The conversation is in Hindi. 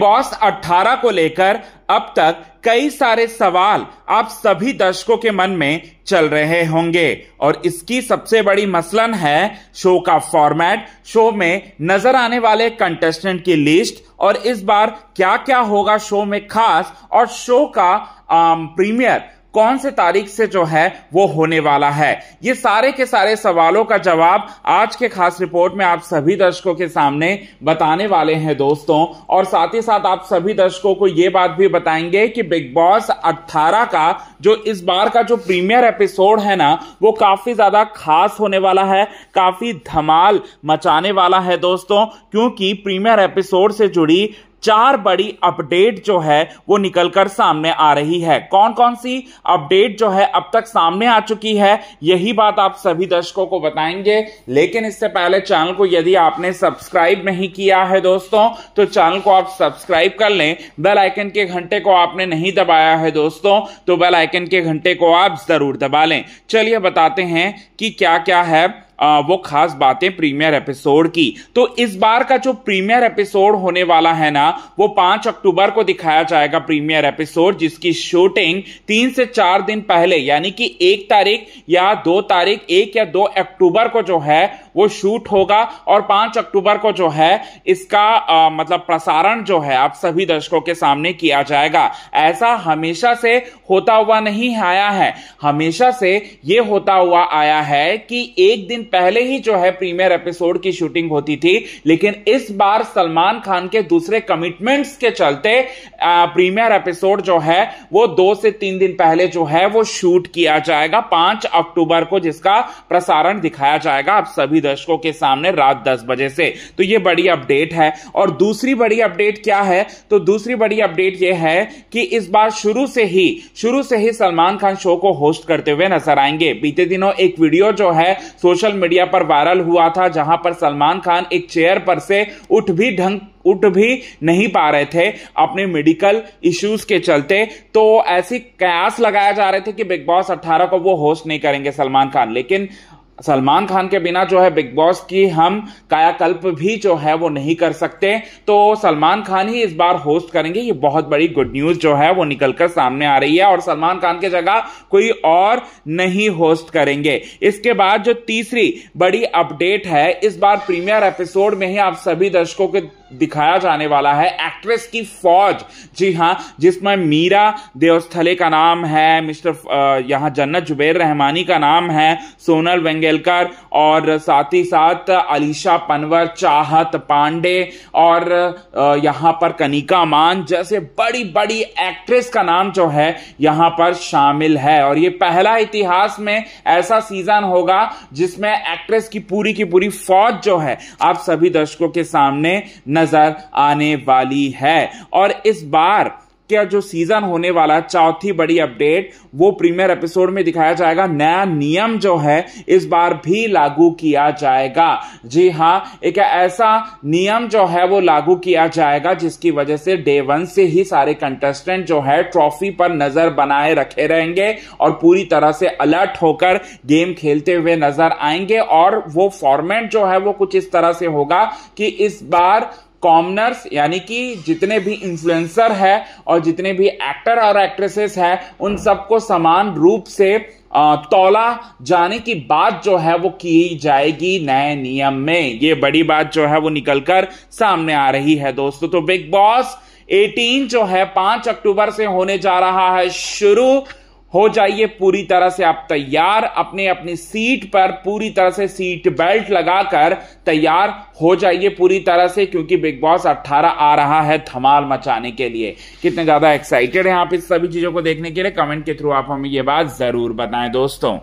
बॉस 18 को लेकर अब तक कई सारे सवाल आप सभी दर्शकों के मन में चल रहे होंगे और इसकी सबसे बड़ी मसलन है शो का फॉर्मेट शो में नजर आने वाले कंटेस्टेंट की लिस्ट और इस बार क्या क्या होगा शो में खास और शो का प्रीमियर कौन से तारीख से जो है वो होने वाला है ये सारे के सारे सवालों का जवाब आज के खास रिपोर्ट में आप सभी दर्शकों के सामने बताने वाले हैं दोस्तों और साथ ही साथ आप सभी दर्शकों को ये बात भी बताएंगे कि बिग बॉस 18 का जो इस बार का जो प्रीमियर एपिसोड है ना वो काफी ज्यादा खास होने वाला है काफी धमाल मचाने वाला है दोस्तों क्योंकि प्रीमियर एपिसोड से जुड़ी चार बड़ी अपडेट जो है वो निकलकर सामने आ रही है कौन कौन सी अपडेट जो है अब तक सामने आ चुकी है यही बात आप सभी दर्शकों को बताएंगे लेकिन इससे पहले चैनल को यदि आपने सब्सक्राइब नहीं किया है दोस्तों तो चैनल को आप सब्सक्राइब कर लें बेल आइकन के घंटे को आपने नहीं दबाया है दोस्तों तो बेल आइकन के घंटे को आप जरूर दबा लें चलिए बताते हैं कि क्या क्या है वो खास बातें प्रीमियर एपिसोड की तो इस बार का जो प्रीमियर एपिसोड होने वाला है ना वो पांच अक्टूबर को दिखाया जाएगा प्रीमियर एपिसोड जिसकी शूटिंग तीन से चार दिन पहले यानी कि एक तारीख या दो तारीख एक या दो अक्टूबर को जो है वो शूट होगा और पांच अक्टूबर को जो है इसका आ, मतलब प्रसारण जो है आप सभी दर्शकों के सामने किया जाएगा ऐसा हमेशा से होता हुआ नहीं आया है हमेशा से ये होता हुआ आया है कि एक दिन पहले ही जो है प्रीमियर एपिसोड की शूटिंग होती थी लेकिन इस बार सलमान खान के दूसरे कमिटमेंट्स के चलते प्रीमियर एपिसोड जो है वो दो से तीन दिन पहले जो है वो शूट किया जाएगा पांच अक्टूबर को जिसका प्रसारण दिखाया जाएगा आप सभी दर्शकों के सामने रात दस बजे से तो ये बड़ी अपडेट है और दूसरी बड़ी अपडेट क्या है तो दूसरी बड़ी अपडेट ये है कि इस बार शुरू से ही शुरू से ही सलमान खान शो को होस्ट करते हुए नजर आएंगे बीते दिनों एक वीडियो जो है सोशल मीडिया पर वायरल हुआ था जहां पर सलमान खान एक चेयर पर से उठ भी ढंग उठ भी नहीं पा रहे थे अपने मेडिकल इश्यूज के चलते तो ऐसी कयास लगाया जा रहे थे कि बिग बॉस 18 को वो होस्ट नहीं करेंगे सलमान खान लेकिन सलमान खान के बिना जो है बिग बॉस की हम कायाकल्प भी जो है वो नहीं कर सकते तो सलमान खान ही इस बार होस्ट करेंगे ये बहुत बड़ी गुड न्यूज जो है वो निकलकर सामने आ रही है और सलमान खान के जगह कोई और नहीं होस्ट करेंगे इसके बाद जो तीसरी बड़ी अपडेट है इस बार प्रीमियर एपिसोड में ही आप सभी दर्शकों के दिखाया जाने वाला है एक्ट्रेस की फौज जी हाँ जिसमें मीरा देवस्थले का नाम है मिस्टर यहाँ जन्नत जुबेर रहमानी का नाम है सोनल वेंगेलकर और साथ ही साथ अलीशा पनवर चाहत पांडे और यहाँ पर कनिका मान जैसे बड़ी बड़ी एक्ट्रेस का नाम जो है यहाँ पर शामिल है और ये पहला इतिहास में ऐसा सीजन होगा जिसमें एक्ट्रेस की पूरी की पूरी फौज जो है आप सभी दर्शकों के सामने नजर नजर आने वाली है और इस बार का जो सीजन होने वाला चौथी बड़ी अपडेट वो प्रीमियर एपिसोड में दिखाया जाएगा नया नियम जो है इस बार भी लागू किया जाएगा जी हाँ एक ऐसा नियम जो है वो लागू किया जाएगा जिसकी वजह से डे वन से ही सारे कंटेस्टेंट जो है ट्रॉफी पर नजर बनाए रखे रहेंगे और पूरी तरह से अलर्ट होकर गेम खेलते हुए नजर आएंगे और वो फॉर्मेट जो है वो कुछ इस तरह से होगा कि इस बार कॉमनर्स यानी कि जितने भी इन्फ्लुएंसर है और जितने भी एक्टर और एक्ट्रेसेस है उन सबको समान रूप से तोला जाने की बात जो है वो की जाएगी नए नियम में ये बड़ी बात जो है वो निकलकर सामने आ रही है दोस्तों तो बिग बॉस 18 जो है 5 अक्टूबर से होने जा रहा है शुरू हो जाइए पूरी तरह से आप तैयार अपने अपनी सीट पर पूरी तरह से सीट बेल्ट लगाकर तैयार हो जाइए पूरी तरह से क्योंकि बिग बॉस 18 आ रहा है धमाल मचाने के लिए कितने ज्यादा एक्साइटेड हैं आप इस सभी चीजों को देखने के लिए कमेंट के थ्रू आप हमें ये बात जरूर बताएं दोस्तों